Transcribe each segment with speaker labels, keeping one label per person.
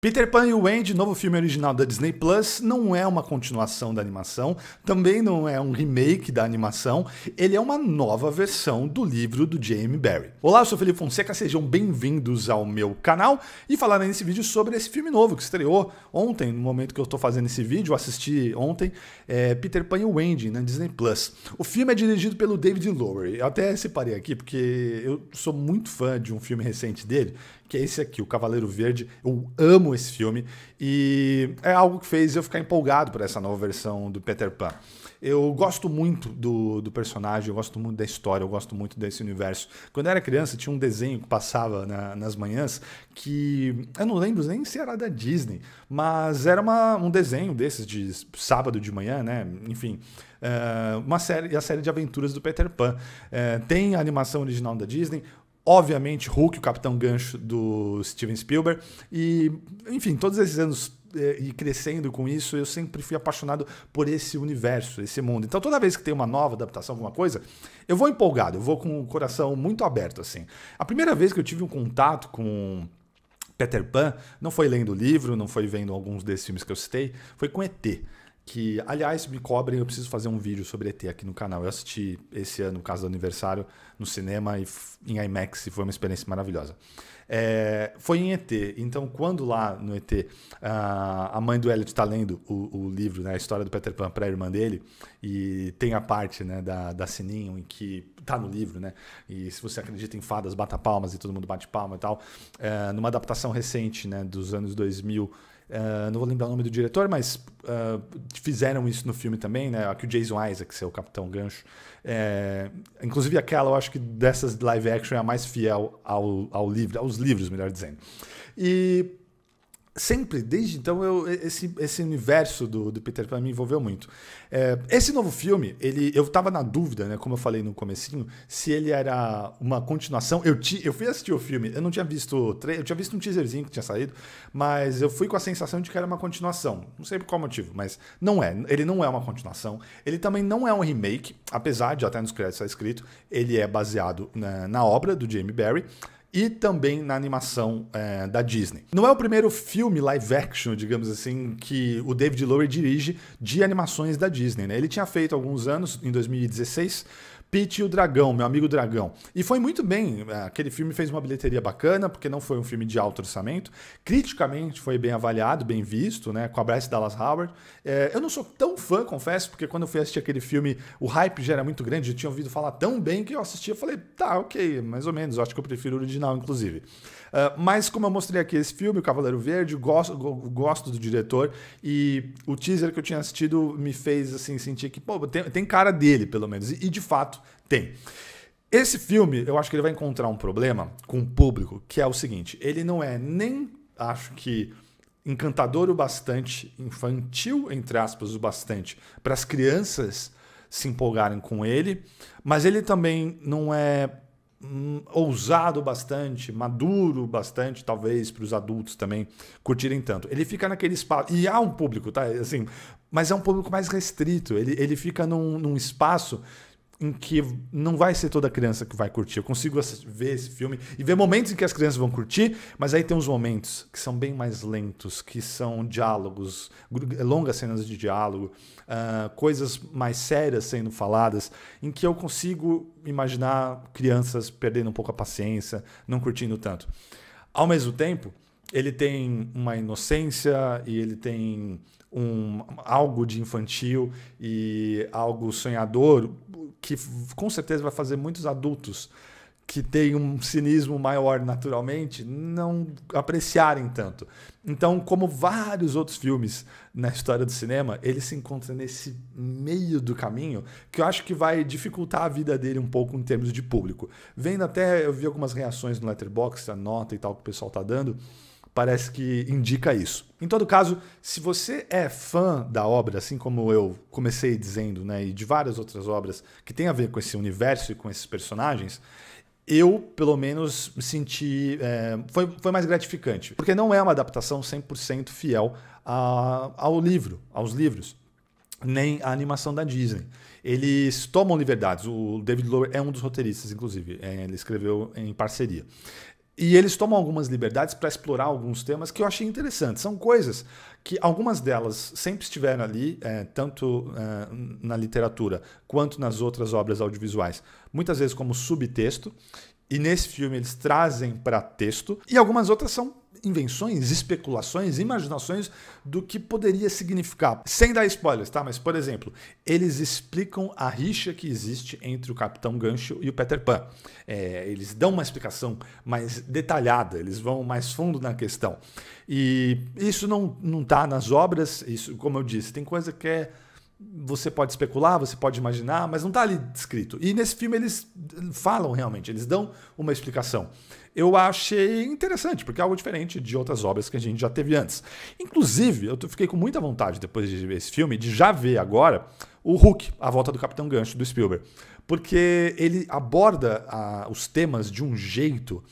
Speaker 1: Peter Pan e o Wendy, novo filme original da Disney Plus, não é uma continuação da animação, também não é um remake da animação, ele é uma nova versão do livro do Jamie Barry. Olá, eu sou Felipe Fonseca, sejam bem-vindos ao meu canal e falar nesse vídeo sobre esse filme novo que estreou ontem, no momento que eu estou fazendo esse vídeo, assisti ontem, é Peter Pan e o Wendy na Disney Plus. O filme é dirigido pelo David Lowery, eu até separei aqui porque eu sou muito fã de um filme recente dele que é esse aqui, O Cavaleiro Verde. Eu amo esse filme e é algo que fez eu ficar empolgado por essa nova versão do Peter Pan. Eu gosto muito do, do personagem, eu gosto muito da história, eu gosto muito desse universo. Quando eu era criança, tinha um desenho que passava na, nas manhãs que eu não lembro nem se era da Disney, mas era uma, um desenho desses de sábado de manhã, né? Enfim. Uh, uma série, a série de aventuras do Peter Pan. Uh, tem a animação original da Disney, obviamente Hulk, o Capitão Gancho do Steven Spielberg. E, enfim, todos esses anos eh, e crescendo com isso, eu sempre fui apaixonado por esse universo, esse mundo. Então, toda vez que tem uma nova adaptação, alguma coisa, eu vou empolgado, eu vou com o coração muito aberto, assim. A primeira vez que eu tive um contato com Peter Pan, não foi lendo o livro, não foi vendo alguns desses filmes que eu citei, foi com ET que, aliás, me cobrem, eu preciso fazer um vídeo sobre ET aqui no canal. Eu assisti esse ano, no caso do aniversário, no cinema e em IMAX, e foi uma experiência maravilhosa. É, foi em ET, então quando lá no ET a mãe do Elliot está lendo o, o, livro, né, a história do Peter Pan para a irmã dele, e tem a parte né, da, da Sininho em que tá no livro, né? E se você acredita em fadas, bata palmas e todo mundo bate palma e tal. É, numa adaptação recente né, dos anos 2000, Uh, não vou lembrar o nome do diretor, mas uh, fizeram isso no filme também, né? Aqui o Jason Isaac, é o Capitão Gancho. É, inclusive aquela, eu acho que dessas live action é a mais fiel ao, ao livro, aos livros, melhor dizendo. E sempre, desde então, eu, esse, esse universo do, do Peter Pan me envolveu muito. É, esse novo filme, ele, eu tava na dúvida, né, como eu falei no comecinho, se ele era uma continuação. Eu, ti, eu fui assistir o filme, eu não tinha visto eu tinha visto um teaserzinho que tinha saído, mas eu fui com a sensação de que era uma continuação. Não sei por qual motivo, mas não é. Ele não é uma continuação. Ele também não é um remake, apesar de até nos créditos estar tá escrito, ele é baseado na, na obra do Jamie Barry e também na animação é, da Disney. Não é o primeiro filme live action, digamos assim, que o David Lowery dirige de animações da Disney. Né? Ele tinha feito alguns anos, em 2016, Pete e o Dragão, meu amigo Dragão. E foi muito bem. É, aquele filme fez uma bilheteria bacana, porque não foi um filme de alto orçamento. Criticamente foi bem avaliado, bem visto, né? Com a Bryce Dallas Howard. É, eu não sou tão fã, confesso, porque quando eu fui assistir aquele filme, o hype já era muito grande. Eu tinha ouvido falar tão bem que eu assisti e falei, tá, ok, mais ou menos. Eu acho que eu prefiro o original, inclusive. Uh, mas como eu mostrei aqui esse filme, O Cavaleiro Verde, gosto, gosto do diretor e o teaser que eu tinha assistido me fez assim sentir que, pô, tem, tem cara dele, pelo menos. e, e de fato, fato? Tem. Esse filme, eu acho que ele vai encontrar um problema com o público, que é o seguinte: ele não é nem, acho que, encantador o bastante, infantil, entre aspas, o bastante, para as crianças se empolgarem com ele, mas ele também não é hum, ousado bastante, maduro bastante, talvez para os adultos também curtirem tanto. Ele fica naquele espaço. E há um público, tá? Assim, mas é um público mais restrito. Ele, ele fica num, num espaço em que não vai ser toda criança que vai curtir. Eu consigo ver esse filme e ver momentos em que as crianças vão curtir, mas aí tem uns momentos que são bem mais lentos, que são diálogos, longas cenas de diálogo, uh, coisas mais sérias sendo faladas, em que eu consigo imaginar crianças perdendo um pouco a paciência, não curtindo tanto. Ao mesmo tempo, ele tem uma inocência e ele tem um, algo de infantil e algo sonhador que com certeza vai fazer muitos adultos que têm um cinismo maior naturalmente não apreciarem tanto. Então, como vários outros filmes na história do cinema, ele se encontra nesse meio do caminho que eu acho que vai dificultar a vida dele um pouco em termos de público. Vendo até eu vi algumas reações no Letterboxd, a nota e tal que o pessoal tá dando parece que indica isso. Em todo caso, se você é fã da obra, assim como eu comecei dizendo, né, e de várias outras obras que tem a ver com esse universo e com esses personagens, eu, pelo menos, senti. É, foi, foi mais gratificante. Porque não é uma adaptação 100% fiel a, ao livro, aos livros, nem à animação da Disney. Eles tomam liberdades. O David Lower é um dos roteiristas, inclusive. É, ele escreveu em parceria. E eles tomam algumas liberdades para explorar alguns temas que eu achei interessantes. São coisas que algumas delas sempre estiveram ali, é, tanto é, na literatura quanto nas outras obras audiovisuais, muitas vezes como subtexto, e nesse filme eles trazem para texto e algumas outras são invenções, especulações, imaginações do que poderia significar. Sem dar spoilers, tá? Mas, por exemplo, eles explicam a rixa que existe entre o Capitão Gancho e o Peter Pan. É, eles dão uma explicação mais detalhada, eles vão mais fundo na questão. E isso não, não tá nas obras, isso, como eu disse, tem coisa que é você pode especular, você pode imaginar, mas não está ali descrito. E nesse filme eles falam realmente, eles dão uma explicação. Eu achei interessante, porque é algo diferente de outras obras que a gente já teve antes. Inclusive, eu fiquei com muita vontade depois de ver esse filme, de já ver agora o Hulk, A Volta do Capitão Gancho, do Spielberg. Porque ele aborda a, os temas de um jeito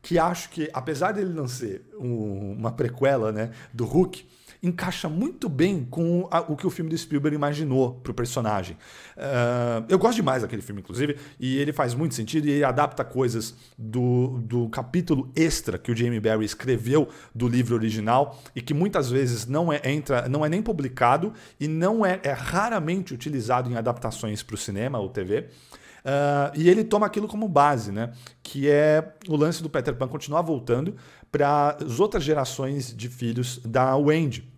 Speaker 1: que acho que, apesar dele não ser um, uma prequela né, do Hulk, encaixa muito bem com a, o que o filme do Spielberg imaginou para o personagem. Uh, eu gosto demais daquele filme, inclusive, e ele faz muito sentido e ele adapta coisas do, do capítulo extra que o Jamie Barry escreveu do livro original e que muitas vezes não é, entra, não é nem publicado e não é, é raramente utilizado em adaptações para o cinema ou TV. Uh, ah, e ele toma aquilo como base, né? Que é o lance do Peter Pan continuar voltando para as outras gerações de filhos da Wendy.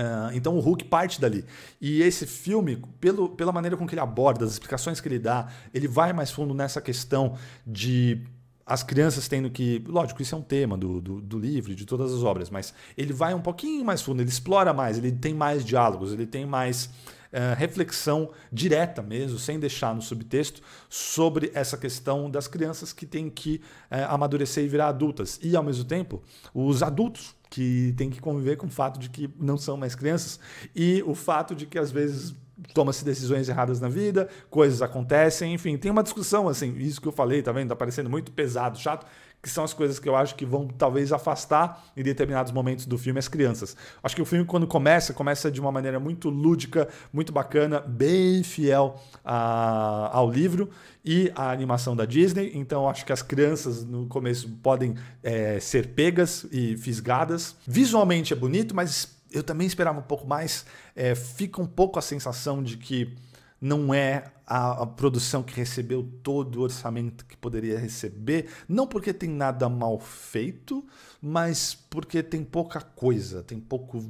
Speaker 1: Ah, então o Hulk parte dali. E esse filme, pelo, pela maneira com que ele aborda, as explicações que ele dá, ele vai mais fundo nessa questão de as crianças tendo que. Lógico, isso é um tema do, do, do, livro, de todas as obras, mas ele vai um pouquinho mais fundo, ele explora mais, ele tem mais diálogos, ele tem mais é, reflexão direta mesmo, sem deixar no subtexto, sobre essa questão das crianças que têm que é, amadurecer e virar adultas. E, ao mesmo tempo, os adultos que têm que conviver com o fato de que não são mais crianças e o fato de que, às vezes, toma-se decisões erradas na vida, coisas acontecem, enfim, tem uma discussão assim, isso que eu falei, tá vendo? Tá parecendo muito pesado, chato, que são as coisas que eu acho que vão talvez afastar em determinados momentos do filme as crianças. Acho que o filme quando começa, começa de uma maneira muito lúdica, muito bacana, bem fiel a, ao livro e à animação da Disney, então acho que as crianças no começo podem é, ser pegas e fisgadas. Visualmente é bonito, mas eu também esperava um pouco mais. É, fica um pouco a sensação de que não é a, a, produção que recebeu todo o orçamento que poderia receber, não porque tem nada mal feito, mas porque tem pouca coisa, tem pouco.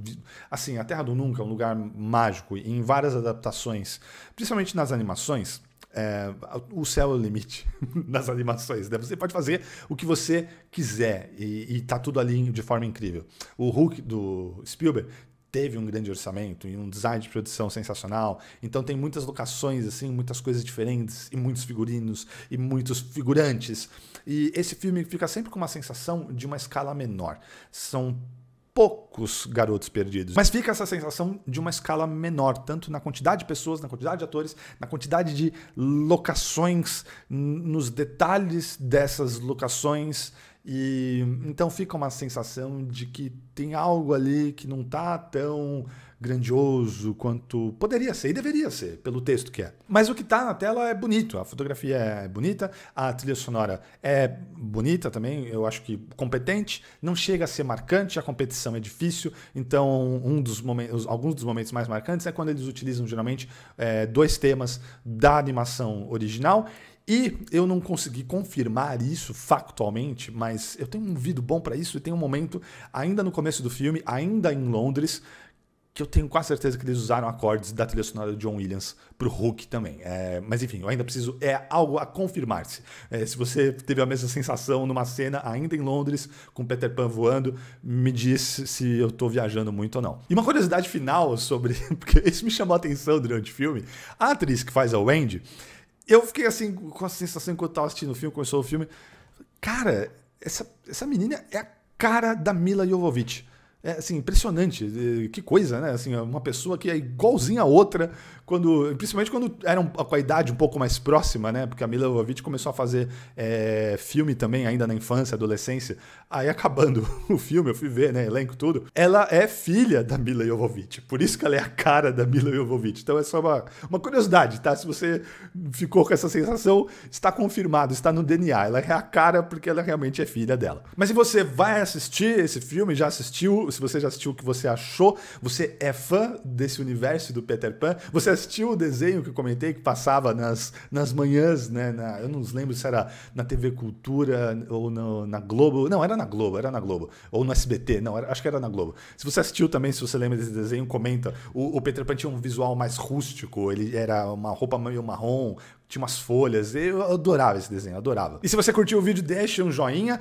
Speaker 1: Assim, a Terra do Nunca é um lugar mágico e em várias adaptações, principalmente nas animações, é, o céu é o limite nas animações. Né? Você pode fazer o que você quiser e, e tá tudo ali de forma incrível. O Hulk do Spielberg teve um grande orçamento e um design de produção sensacional. Então tem muitas locações assim, muitas coisas diferentes e muitos figurinos e muitos figurantes. E esse filme fica sempre com uma sensação de uma escala menor. São poucos garotos perdidos. Mas fica essa sensação de uma escala menor, tanto na quantidade de pessoas, na quantidade de atores, na quantidade de locações, nos detalhes dessas locações e então fica uma sensação de que tem algo ali que não está tão grandioso quanto poderia ser e deveria ser, pelo texto que é. Mas o que está na tela é bonito, a fotografia é bonita, a trilha sonora é bonita também, eu acho que competente, não chega a ser marcante, a competição é difícil, então um dos momentos, alguns dos momentos mais marcantes é quando eles utilizam geralmente é, dois temas da animação original e eu não consegui confirmar isso factualmente, mas eu tenho um vídeo bom para isso e tem um momento ainda no começo do filme, ainda em Londres, que eu tenho quase certeza que eles usaram acordes da trilha sonora de John Williams pro Hulk também. É, mas enfim, eu ainda preciso. É algo a confirmar-se. É, se você teve a mesma sensação numa cena, ainda em Londres, com Peter Pan voando, me diz se eu tô viajando muito ou não. E uma curiosidade final sobre. Porque isso me chamou a atenção durante o filme. A atriz que faz a Wendy eu fiquei assim, com a sensação que eu tava assistindo o filme, começou o filme. Cara, essa, essa menina é a cara da Mila Jovovich. É assim, impressionante. Eh, que coisa, né? Assim, é uma pessoa que é igualzinha a outra, quando, principalmente quando era com a idade um pouco mais próxima, né? Porque a Mila Jovovich começou a fazer é, filme também, ainda na infância, adolescência. Aí, acabando o filme, eu fui ver, né? Elenco tudo. Ela é filha da Mila Jovovich. Por isso que ela é a cara da Mila Jovovich. Então, é só uma, uma curiosidade, tá? Se você ficou com essa sensação, está confirmado, está no DNA. Ela é a cara porque ela realmente é filha dela. Mas se você vai assistir esse filme, já assistiu, se você já assistiu o que você achou, você é fã desse universo do Peter Pan, você assistiu o desenho que eu comentei, que passava nas, nas manhãs, né? Na, eu não lembro se era na TV Cultura ou no, na Globo. Não, era na Globo, era na Globo. Ou no SBT, não, era, acho que era na Globo. Se você assistiu também, se você lembra desse desenho, comenta. O, o Peter Pan tinha um visual mais rústico, ele era uma roupa meio marrom, tinha umas folhas. Eu adorava esse desenho, adorava. E se você curtiu o vídeo, deixa um joinha.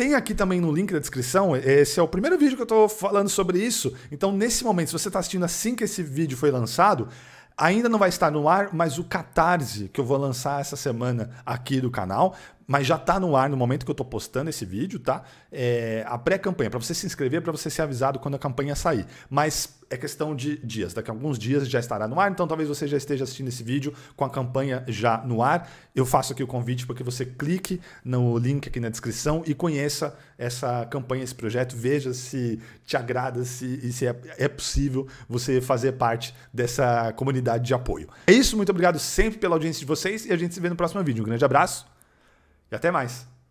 Speaker 1: Tem aqui também no link da descrição, esse é o primeiro vídeo que eu estou falando sobre isso. Então, nesse momento, se você está assistindo assim que esse vídeo foi lançado, ainda não vai estar no ar, mas o Catarse que eu vou lançar essa semana aqui do canal mas já está no ar no momento que eu estou postando esse vídeo, tá? É, a pré-campanha, para você se inscrever, para você ser avisado quando a campanha sair. Mas é questão de dias, daqui a alguns dias já estará no ar, então talvez você já esteja assistindo esse vídeo com a campanha já no ar. Eu faço aqui o convite para que você clique no link aqui na descrição e conheça essa campanha, esse projeto, veja se te agrada se, e se é, é possível você fazer parte dessa comunidade de apoio. É isso, muito obrigado sempre pela audiência de vocês e a gente se vê no próximo vídeo. Um grande abraço. E até mais!